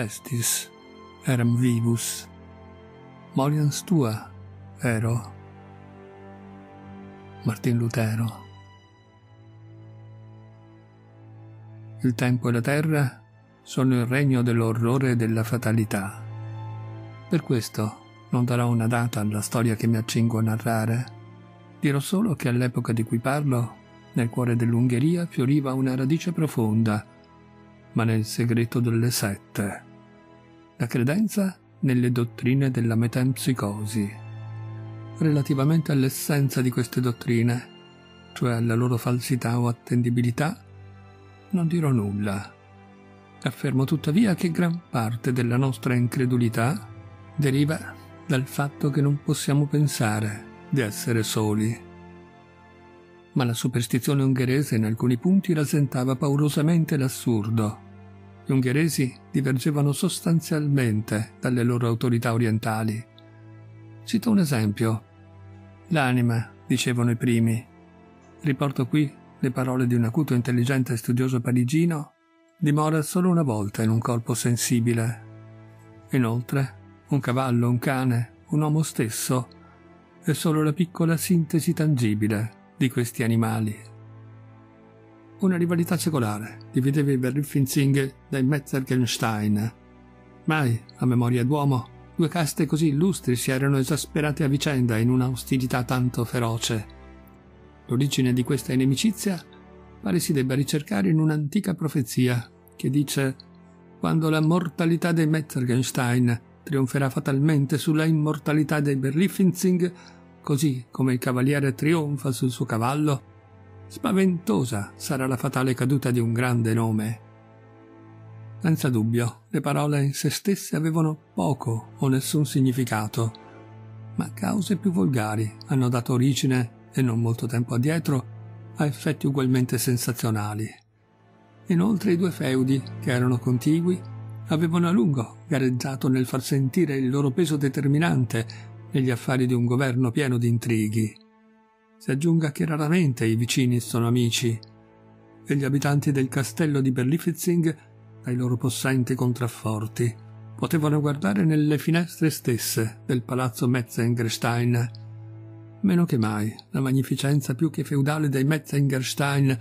Estis, eram vivus, moriens tua, ero. Martin Lutero Il tempo e la terra sono il regno dell'orrore e della fatalità. Per questo non darò una data alla storia che mi accingo a narrare. Dirò solo che all'epoca di cui parlo, nel cuore dell'Ungheria fioriva una radice profonda, ma nel segreto delle sette la credenza nelle dottrine della metempsicosi. Relativamente all'essenza di queste dottrine, cioè alla loro falsità o attendibilità, non dirò nulla. Affermo tuttavia che gran parte della nostra incredulità deriva dal fatto che non possiamo pensare di essere soli. Ma la superstizione ungherese in alcuni punti rasentava paurosamente l'assurdo gli ungheresi divergevano sostanzialmente dalle loro autorità orientali. Cito un esempio. L'anima, dicevano i primi. Riporto qui le parole di un acuto, intelligente e studioso parigino, dimora solo una volta in un corpo sensibile. Inoltre, un cavallo, un cane, un uomo stesso, è solo la piccola sintesi tangibile di questi animali una rivalità secolare, divideva i Berliffinzing dai Metzgerstein. Mai, a memoria d'uomo, due caste così illustri si erano esasperate a vicenda in una ostilità tanto feroce. L'origine di questa inimicizia pare si debba ricercare in un'antica profezia che dice «Quando la mortalità dei Metzgerstein trionferà fatalmente sulla immortalità dei Berliffinzing, così come il cavaliere trionfa sul suo cavallo, Spaventosa sarà la fatale caduta di un grande nome. Senza dubbio, le parole in se stesse avevano poco o nessun significato, ma cause più volgari hanno dato origine, e non molto tempo addietro, a effetti ugualmente sensazionali. Inoltre i due feudi, che erano contigui, avevano a lungo gareggiato nel far sentire il loro peso determinante negli affari di un governo pieno di intrighi. Si aggiunga che raramente i vicini sono amici e gli abitanti del castello di Berlifitzing, dai loro possenti contrafforti, potevano guardare nelle finestre stesse del palazzo Metzengerstein. Meno che mai, la magnificenza più che feudale dei Metzengerstein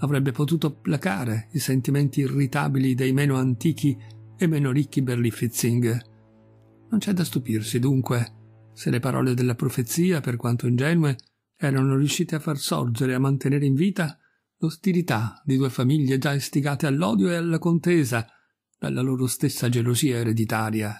avrebbe potuto placare i sentimenti irritabili dei meno antichi e meno ricchi Berlifitzing. Non c'è da stupirsi, dunque, se le parole della profezia, per quanto ingenue, erano riusciti a far sorgere e a mantenere in vita l'ostilità di due famiglie già estigate all'odio e alla contesa dalla loro stessa gelosia ereditaria.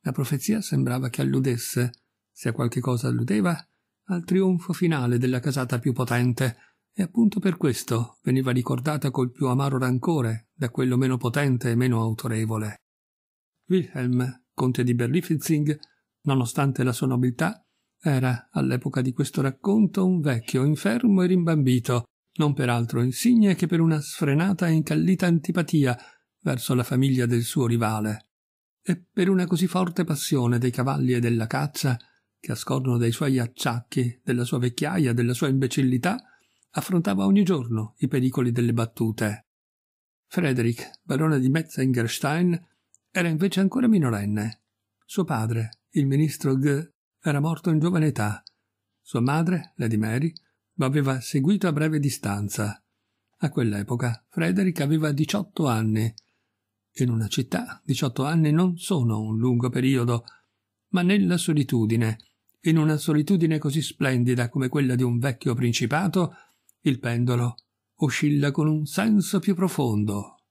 La profezia sembrava che alludesse, se a qualche cosa alludeva, al trionfo finale della casata più potente, e appunto per questo veniva ricordata col più amaro rancore da quello meno potente e meno autorevole. Wilhelm, conte di Berlifitzing, nonostante la sua nobiltà, era, all'epoca di questo racconto, un vecchio, infermo e rimbambito, non per altro insigne che per una sfrenata e incallita antipatia verso la famiglia del suo rivale, e per una così forte passione dei cavalli e della caccia, che a scorno dei suoi acciacchi, della sua vecchiaia, della sua imbecillità, affrontava ogni giorno i pericoli delle battute. Frederick, barone di Metzengerstein, era invece ancora minorenne. Suo padre, il ministro G, era morto in giovane età. Sua madre, Lady Mary, lo aveva seguito a breve distanza. A quell'epoca Frederick aveva 18 anni. In una città 18 anni non sono un lungo periodo, ma nella solitudine, in una solitudine così splendida come quella di un vecchio principato, il pendolo oscilla con un senso più profondo.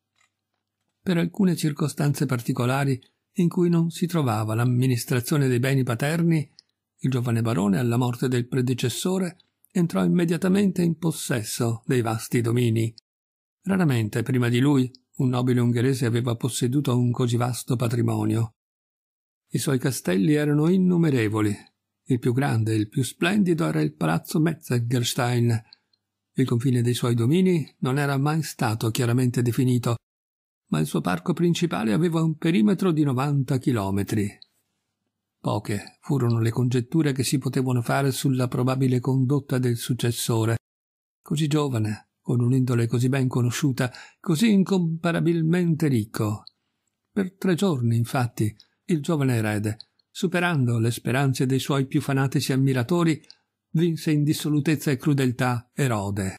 Per alcune circostanze particolari in cui non si trovava l'amministrazione dei beni paterni, il giovane barone, alla morte del predecessore, entrò immediatamente in possesso dei vasti domini. Raramente prima di lui un nobile ungherese aveva posseduto un così vasto patrimonio. I suoi castelli erano innumerevoli. Il più grande e il più splendido era il palazzo Metzgerstein. Il confine dei suoi domini non era mai stato chiaramente definito, ma il suo parco principale aveva un perimetro di 90 chilometri, Poche furono le congetture che si potevano fare sulla probabile condotta del successore, così giovane, con un'indole così ben conosciuta, così incomparabilmente ricco. Per tre giorni, infatti, il giovane erede, superando le speranze dei suoi più fanatici ammiratori, vinse in dissolutezza e crudeltà Erode.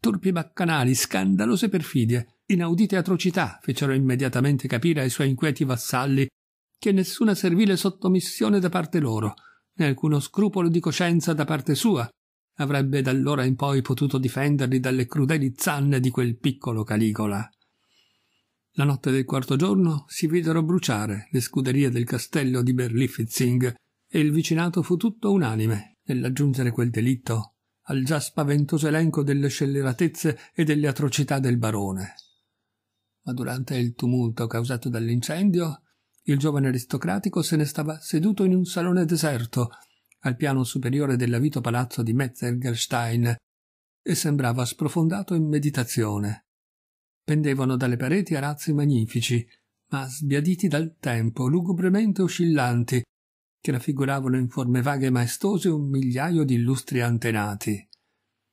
Turpi baccanali, scandalose perfidie, inaudite atrocità fecero immediatamente capire ai suoi inquieti vassalli che nessuna servile sottomissione da parte loro, né alcuno scrupolo di coscienza da parte sua, avrebbe d'allora in poi potuto difenderli dalle crudeli zanne di quel piccolo Caligola. La notte del quarto giorno si videro bruciare le scuderie del castello di Berlifitzing e il vicinato fu tutto unanime nell'aggiungere quel delitto al già spaventoso elenco delle scelleratezze e delle atrocità del barone. Ma durante il tumulto causato dall'incendio il giovane aristocratico se ne stava seduto in un salone deserto, al piano superiore dell'avito palazzo di Metzgerstein, e sembrava sprofondato in meditazione. Pendevano dalle pareti arazzi magnifici, ma sbiaditi dal tempo, lugubremente oscillanti, che raffiguravano in forme vaghe e maestose un migliaio di illustri antenati.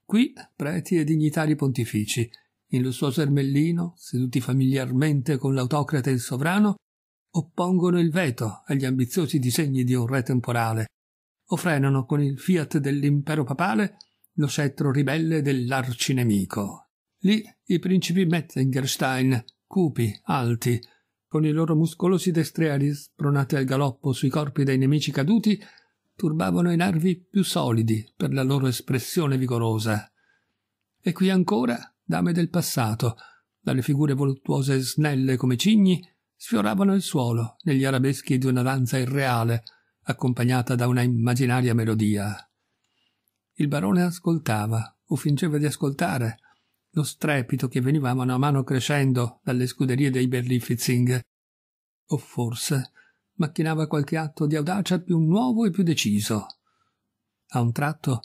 Qui preti e dignitari pontifici, in lussuoso ermellino, seduti familiarmente con l'autocrate e il sovrano, oppongono il veto agli ambiziosi disegni di un re temporale, o frenano con il fiat dell'impero papale lo scettro ribelle dell'arcinemico. Lì i principi Metzengerstein, cupi, alti, con i loro muscolosi destrieri spronati al galoppo sui corpi dei nemici caduti, turbavano i nervi più solidi per la loro espressione vigorosa. E qui ancora, dame del passato, dalle figure voluttuose e snelle come cigni, sfioravano il suolo negli arabeschi di una danza irreale accompagnata da una immaginaria melodia. Il barone ascoltava, o fingeva di ascoltare, lo strepito che veniva mano a mano crescendo dalle scuderie dei Berlifitzing. O forse macchinava qualche atto di audacia più nuovo e più deciso. A un tratto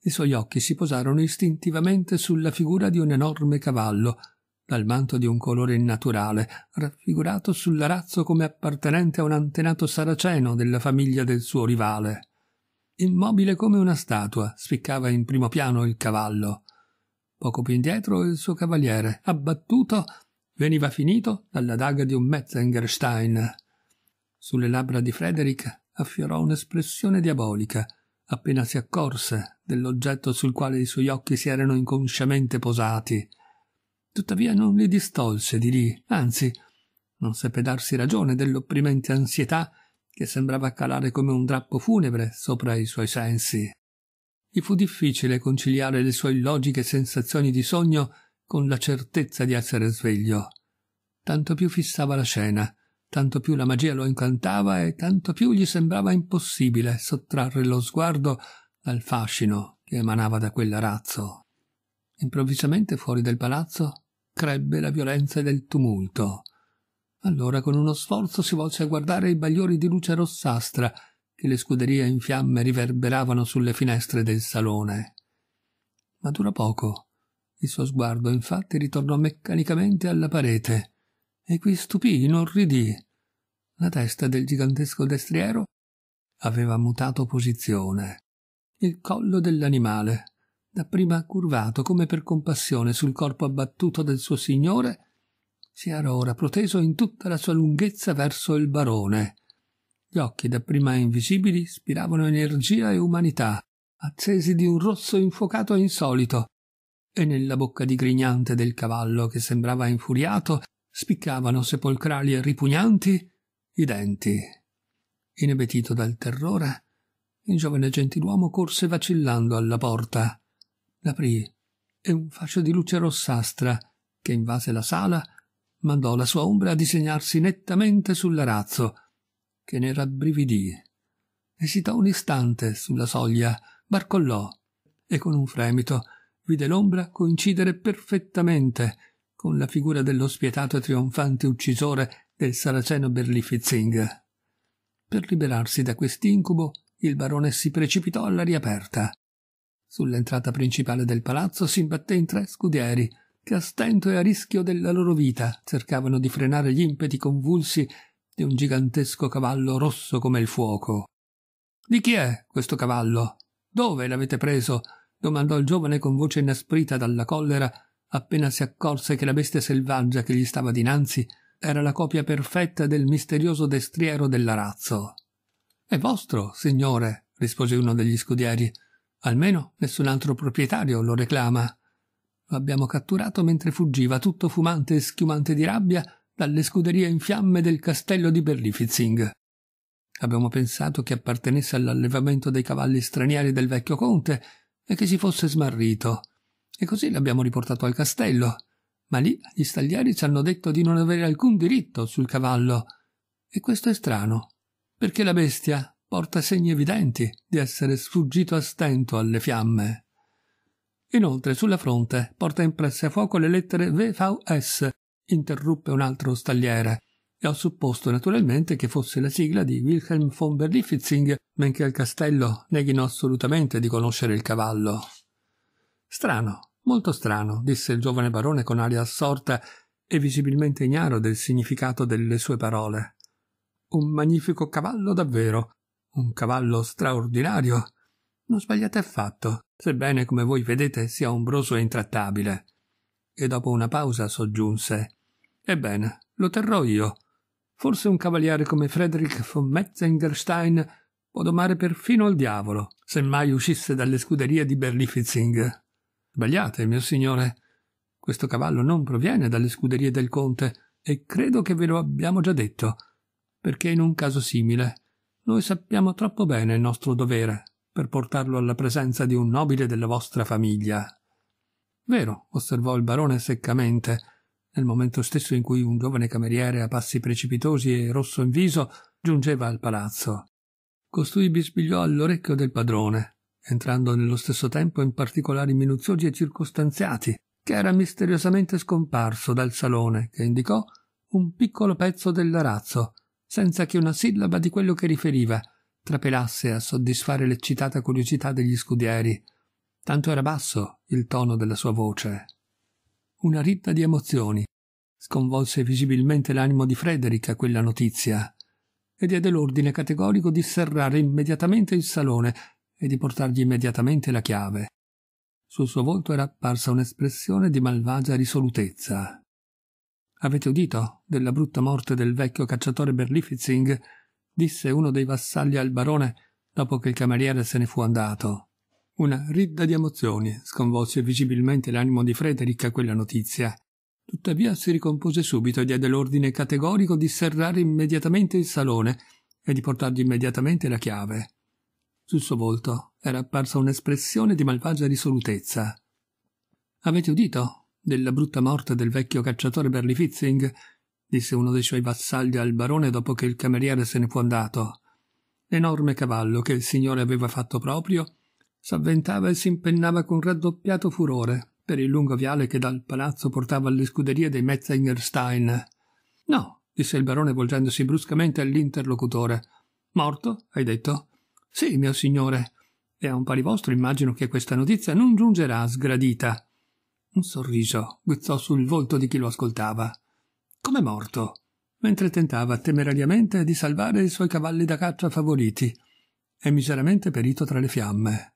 i suoi occhi si posarono istintivamente sulla figura di un enorme cavallo dal manto di un colore innaturale, raffigurato sull'arazzo come appartenente a un antenato saraceno della famiglia del suo rivale. Immobile come una statua, spiccava in primo piano il cavallo. Poco più indietro il suo cavaliere, abbattuto, veniva finito dalla daga di un Metzengerstein. Sulle labbra di Frederick affiorò un'espressione diabolica, appena si accorse dell'oggetto sul quale i suoi occhi si erano inconsciamente posati tuttavia non li distolse di lì, anzi, non seppe darsi ragione dell'opprimente ansietà che sembrava calare come un drappo funebre sopra i suoi sensi. Gli fu difficile conciliare le sue logiche sensazioni di sogno con la certezza di essere sveglio. Tanto più fissava la scena, tanto più la magia lo incantava e tanto più gli sembrava impossibile sottrarre lo sguardo dal fascino che emanava da quell'arazzo. Improvvisamente fuori del palazzo crebbe la violenza del tumulto. Allora con uno sforzo si volse a guardare i bagliori di luce rossastra che le scuderie in fiamme riverberavano sulle finestre del salone. Ma dura poco. Il suo sguardo infatti ritornò meccanicamente alla parete e qui stupì, inorridì. La testa del gigantesco destriero aveva mutato posizione. Il collo dell'animale dapprima curvato come per compassione sul corpo abbattuto del suo signore, si era ora proteso in tutta la sua lunghezza verso il barone. Gli occhi dapprima invisibili spiravano energia e umanità, accesi di un rosso infuocato e insolito, e nella bocca digrignante del cavallo che sembrava infuriato spiccavano sepolcrali e ripugnanti i denti. Inebetito dal terrore, il giovane gentiluomo corse vacillando alla porta L'aprì e un fascio di luce rossastra che invase la sala mandò la sua ombra a disegnarsi nettamente sull'arazzo, che ne rabbrividì. Esitò un istante sulla soglia, barcollò e con un fremito vide l'ombra coincidere perfettamente con la figura dello spietato e trionfante uccisore del saraceno Berlifitzing. Per liberarsi da quest'incubo, il barone si precipitò all'aria aperta. Sull'entrata principale del palazzo si imbatté in tre scudieri, che a stento e a rischio della loro vita cercavano di frenare gli impeti convulsi di un gigantesco cavallo rosso come il fuoco. Di chi è questo cavallo? Dove l'avete preso? domandò il giovane con voce inasprita dalla collera appena si accorse che la bestia selvaggia che gli stava dinanzi era la copia perfetta del misterioso destriero dell'arazzo. È vostro, signore, rispose uno degli scudieri. Almeno nessun altro proprietario lo reclama. Lo abbiamo catturato mentre fuggiva tutto fumante e schiumante di rabbia dalle scuderie in fiamme del castello di Berlifitzing. Abbiamo pensato che appartenesse all'allevamento dei cavalli stranieri del vecchio conte e che si fosse smarrito. E così l'abbiamo riportato al castello. Ma lì gli staglieri ci hanno detto di non avere alcun diritto sul cavallo. E questo è strano, perché la bestia porta segni evidenti di essere sfuggito a stento alle fiamme. Inoltre sulla fronte porta impresse a fuoco le lettere VVS, interruppe un altro stagliere, e ho supposto naturalmente che fosse la sigla di Wilhelm von Berlifitzing, benché al castello neghino assolutamente di conoscere il cavallo. Strano, molto strano, disse il giovane barone con aria assorta e visibilmente ignaro del significato delle sue parole. Un magnifico cavallo davvero, un cavallo straordinario. Non sbagliate affatto, sebbene come voi vedete sia ombroso e intrattabile. E dopo una pausa soggiunse Ebbene, lo terrò io. Forse un cavaliere come Frederick von Metzengerstein può domare perfino al diavolo, se mai uscisse dalle scuderie di Berlifitzing. Sbagliate, mio signore. Questo cavallo non proviene dalle scuderie del conte, e credo che ve lo abbiamo già detto, perché in un caso simile noi sappiamo troppo bene il nostro dovere per portarlo alla presenza di un nobile della vostra famiglia. Vero, osservò il barone seccamente, nel momento stesso in cui un giovane cameriere a passi precipitosi e rosso in viso giungeva al palazzo. Costui bisbigliò all'orecchio del padrone, entrando nello stesso tempo in particolari minuziosi e circostanziati, che era misteriosamente scomparso dal salone, che indicò un piccolo pezzo dell'arazzo, senza che una sillaba di quello che riferiva trapelasse a soddisfare l'eccitata curiosità degli scudieri. Tanto era basso il tono della sua voce. Una ritta di emozioni sconvolse visibilmente l'animo di Frederick a quella notizia e diede l'ordine categorico di serrare immediatamente il salone e di portargli immediatamente la chiave. Sul suo volto era apparsa un'espressione di malvagia risolutezza. Avete udito della brutta morte del vecchio cacciatore Berlifitzing? disse uno dei vassalli al barone dopo che il cameriere se ne fu andato. Una ridda di emozioni sconvolse visibilmente l'animo di Frederick a quella notizia. Tuttavia si ricompose subito e diede l'ordine categorico di serrare immediatamente il salone e di portargli immediatamente la chiave. Sul suo volto era apparsa un'espressione di malvagia risolutezza. Avete udito? della brutta morte del vecchio cacciatore Berli Fitzing, disse uno dei suoi vassalli al barone dopo che il cameriere se ne fu andato. L'enorme cavallo che il signore aveva fatto proprio s'avventava e si impennava con raddoppiato furore per il lungo viale che dal palazzo portava alle scuderie dei Metzingerstein. No, disse il barone volgendosi bruscamente all'interlocutore. Morto, hai detto? Sì, mio signore. E a un pari vostro immagino che questa notizia non giungerà sgradita. Un sorriso guizzò sul volto di chi lo ascoltava. Come morto, mentre tentava temerariamente di salvare i suoi cavalli da caccia favoriti. E miseramente perito tra le fiamme.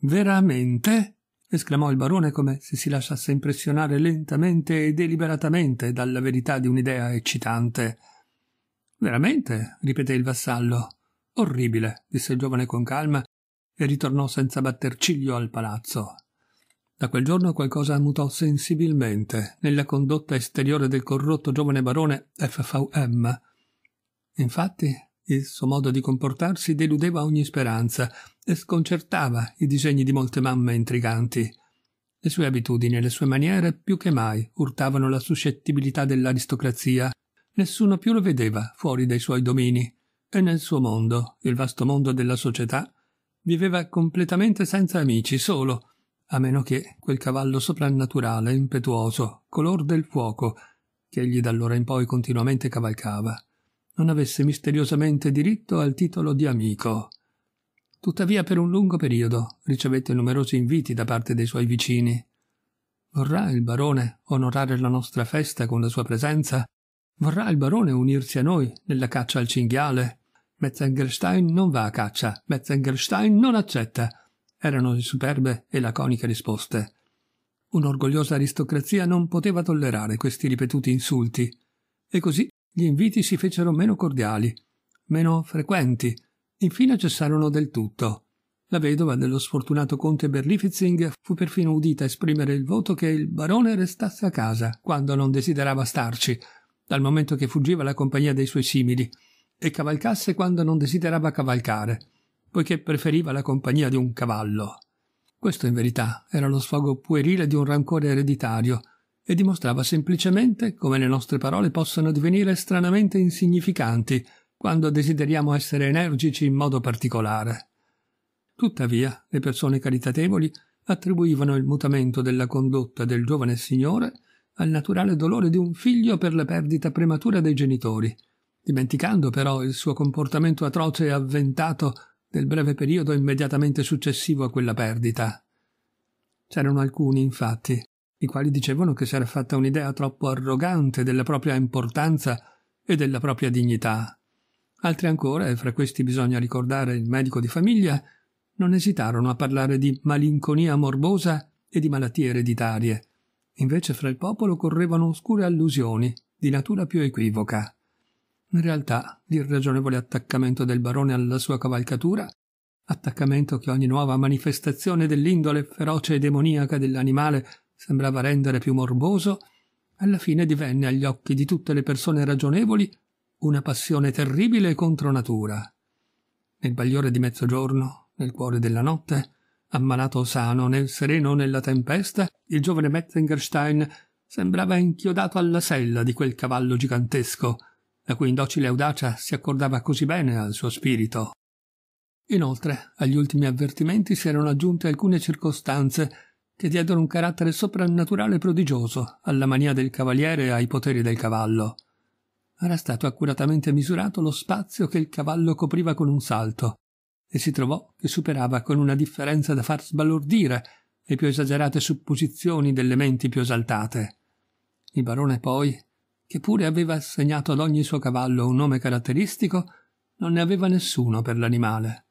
Veramente? esclamò il barone come se si lasciasse impressionare lentamente e deliberatamente dalla verità di un'idea eccitante. Veramente? ripeté il vassallo. Orribile, disse il giovane con calma e ritornò senza batter ciglio al palazzo. Da quel giorno qualcosa mutò sensibilmente nella condotta esteriore del corrotto giovane barone FVM. Infatti, il suo modo di comportarsi deludeva ogni speranza e sconcertava i disegni di molte mamme intriganti. Le sue abitudini e le sue maniere più che mai urtavano la suscettibilità dell'aristocrazia. Nessuno più lo vedeva fuori dai suoi domini e nel suo mondo, il vasto mondo della società, viveva completamente senza amici, solo, a meno che quel cavallo soprannaturale, impetuoso, color del fuoco, che egli d'allora in poi continuamente cavalcava, non avesse misteriosamente diritto al titolo di amico. Tuttavia per un lungo periodo ricevette numerosi inviti da parte dei suoi vicini. Vorrà il barone onorare la nostra festa con la sua presenza? Vorrà il barone unirsi a noi nella caccia al cinghiale? Metzengerstein non va a caccia, Metzengerstein non accetta erano le superbe e laconiche risposte. Un'orgogliosa aristocrazia non poteva tollerare questi ripetuti insulti, e così gli inviti si fecero meno cordiali, meno frequenti, infine cessarono del tutto. La vedova dello sfortunato conte Berlifitzing fu perfino udita esprimere il voto che il barone restasse a casa quando non desiderava starci, dal momento che fuggiva la compagnia dei suoi simili, e cavalcasse quando non desiderava cavalcare poiché preferiva la compagnia di un cavallo. Questo in verità era lo sfogo puerile di un rancore ereditario e dimostrava semplicemente come le nostre parole possono divenire stranamente insignificanti quando desideriamo essere energici in modo particolare. Tuttavia, le persone caritatevoli attribuivano il mutamento della condotta del giovane signore al naturale dolore di un figlio per la perdita prematura dei genitori, dimenticando però il suo comportamento atroce e avventato del breve periodo immediatamente successivo a quella perdita. C'erano alcuni, infatti, i quali dicevano che si era fatta un'idea troppo arrogante della propria importanza e della propria dignità. Altri ancora, e fra questi bisogna ricordare il medico di famiglia, non esitarono a parlare di malinconia morbosa e di malattie ereditarie. Invece fra il popolo correvano oscure allusioni di natura più equivoca. In realtà, l'irragionevole attaccamento del barone alla sua cavalcatura, attaccamento che ogni nuova manifestazione dell'indole feroce e demoniaca dell'animale sembrava rendere più morboso, alla fine divenne agli occhi di tutte le persone ragionevoli una passione terribile contro natura. Nel bagliore di mezzogiorno, nel cuore della notte, ammalato o sano, nel sereno o nella tempesta, il giovane Metzengerstein sembrava inchiodato alla sella di quel cavallo gigantesco, la cui indocile audacia si accordava così bene al suo spirito. Inoltre, agli ultimi avvertimenti si erano aggiunte alcune circostanze che diedero un carattere soprannaturale prodigioso alla mania del cavaliere e ai poteri del cavallo. Era stato accuratamente misurato lo spazio che il cavallo copriva con un salto, e si trovò che superava con una differenza da far sbalordire le più esagerate supposizioni delle menti più esaltate. Il barone poi che pure aveva assegnato ad ogni suo cavallo un nome caratteristico, non ne aveva nessuno per l'animale.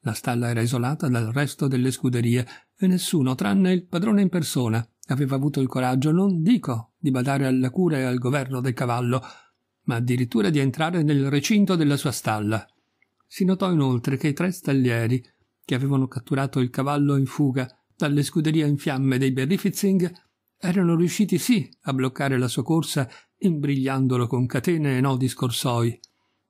La stalla era isolata dal resto delle scuderie e nessuno, tranne il padrone in persona, aveva avuto il coraggio, non dico, di badare alla cura e al governo del cavallo, ma addirittura di entrare nel recinto della sua stalla. Si notò inoltre che i tre stallieri, che avevano catturato il cavallo in fuga dalle scuderie in fiamme dei Berrifitzing, erano riusciti sì a bloccare la sua corsa imbrigliandolo con catene e nodi scorsoi,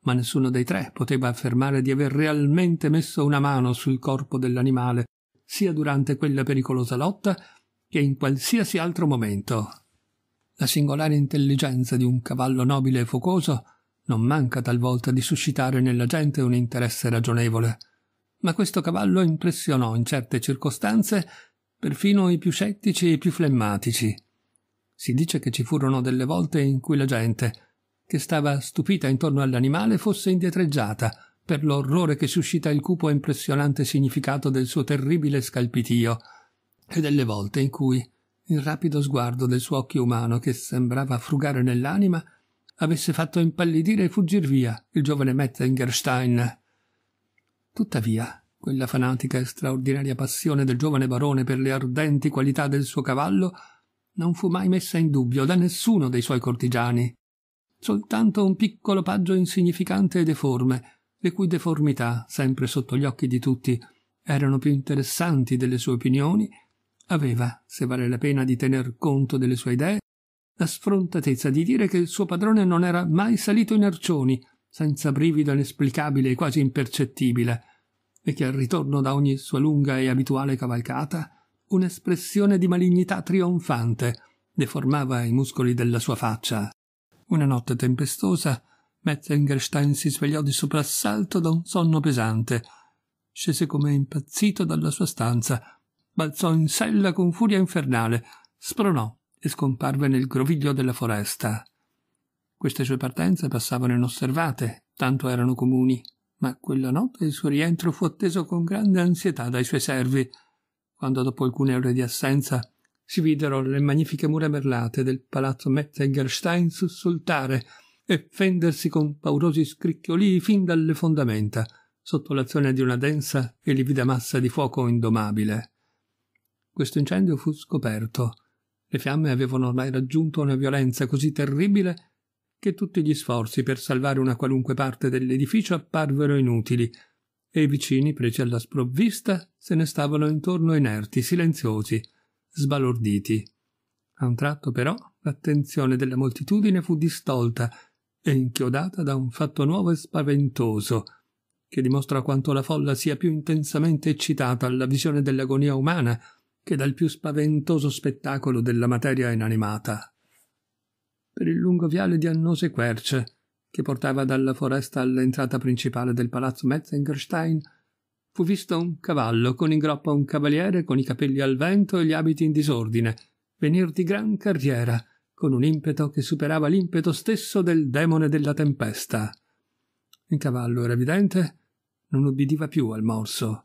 ma nessuno dei tre poteva affermare di aver realmente messo una mano sul corpo dell'animale, sia durante quella pericolosa lotta che in qualsiasi altro momento. La singolare intelligenza di un cavallo nobile e focoso non manca talvolta di suscitare nella gente un interesse ragionevole, ma questo cavallo impressionò in certe circostanze perfino i più scettici e i più flemmatici si dice che ci furono delle volte in cui la gente, che stava stupita intorno all'animale, fosse indietreggiata per l'orrore che suscita il cupo e impressionante significato del suo terribile scalpitio, e delle volte in cui il rapido sguardo del suo occhio umano, che sembrava frugare nell'anima, avesse fatto impallidire e fuggir via il giovane Mettengerstein. Tuttavia, quella fanatica e straordinaria passione del giovane barone per le ardenti qualità del suo cavallo non fu mai messa in dubbio da nessuno dei suoi cortigiani. Soltanto un piccolo paggio insignificante e deforme, le cui deformità, sempre sotto gli occhi di tutti, erano più interessanti delle sue opinioni, aveva, se vale la pena di tener conto delle sue idee, la sfrontatezza di dire che il suo padrone non era mai salito in arcioni, senza brivido inesplicabile e quasi impercettibile, e che al ritorno da ogni sua lunga e abituale cavalcata Un'espressione di malignità trionfante deformava i muscoli della sua faccia. Una notte tempestosa, Metzengerstein si svegliò di soprassalto da un sonno pesante. Scese come impazzito dalla sua stanza, balzò in sella con furia infernale, spronò e scomparve nel groviglio della foresta. Queste sue partenze passavano inosservate, tanto erano comuni, ma quella notte il suo rientro fu atteso con grande ansietà dai suoi servi, quando dopo alcune ore di assenza si videro le magnifiche mura merlate del palazzo Metzengerstein sussultare e fendersi con paurosi scricchioli fin dalle fondamenta, sotto l'azione di una densa e livida massa di fuoco indomabile. Questo incendio fu scoperto. Le fiamme avevano ormai raggiunto una violenza così terribile che tutti gli sforzi per salvare una qualunque parte dell'edificio apparvero inutili, e i vicini, presi alla sprovvista, se ne stavano intorno inerti, silenziosi, sbalorditi. A un tratto, però, l'attenzione della moltitudine fu distolta e inchiodata da un fatto nuovo e spaventoso, che dimostra quanto la folla sia più intensamente eccitata alla visione dell'agonia umana che dal più spaventoso spettacolo della materia inanimata. Per il lungo viale di annose querce, che portava dalla foresta all'entrata principale del palazzo Metzengerstein, fu visto un cavallo con in groppa un cavaliere con i capelli al vento e gli abiti in disordine, venir di gran carriera, con un impeto che superava l'impeto stesso del demone della tempesta. Il cavallo era evidente, non ubbidiva più al morso.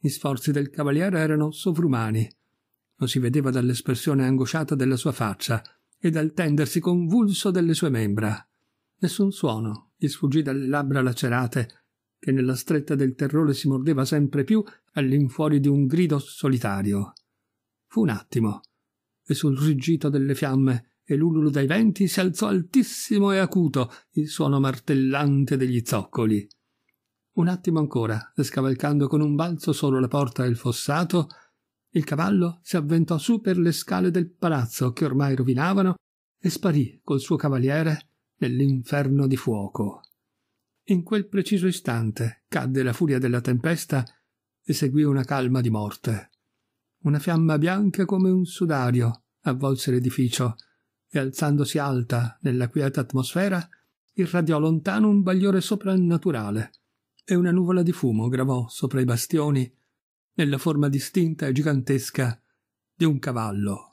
Gli sforzi del cavaliere erano sovrumani. Lo si vedeva dall'espressione angosciata della sua faccia e dal tendersi convulso delle sue membra. Nessun suono gli sfuggì dalle labbra lacerate, che nella stretta del terrore si mordeva sempre più all'infuori di un grido solitario. Fu un attimo, e sul riggito delle fiamme e l'ululo dei venti si alzò altissimo e acuto il suono martellante degli zoccoli. Un attimo ancora, e scavalcando con un balzo solo la porta e il fossato, il cavallo si avventò su per le scale del palazzo che ormai rovinavano e sparì col suo cavaliere nell'inferno di fuoco. In quel preciso istante cadde la furia della tempesta e seguì una calma di morte. Una fiamma bianca come un sudario avvolse l'edificio e alzandosi alta nella quieta atmosfera irradiò lontano un bagliore soprannaturale e una nuvola di fumo gravò sopra i bastioni nella forma distinta e gigantesca di un cavallo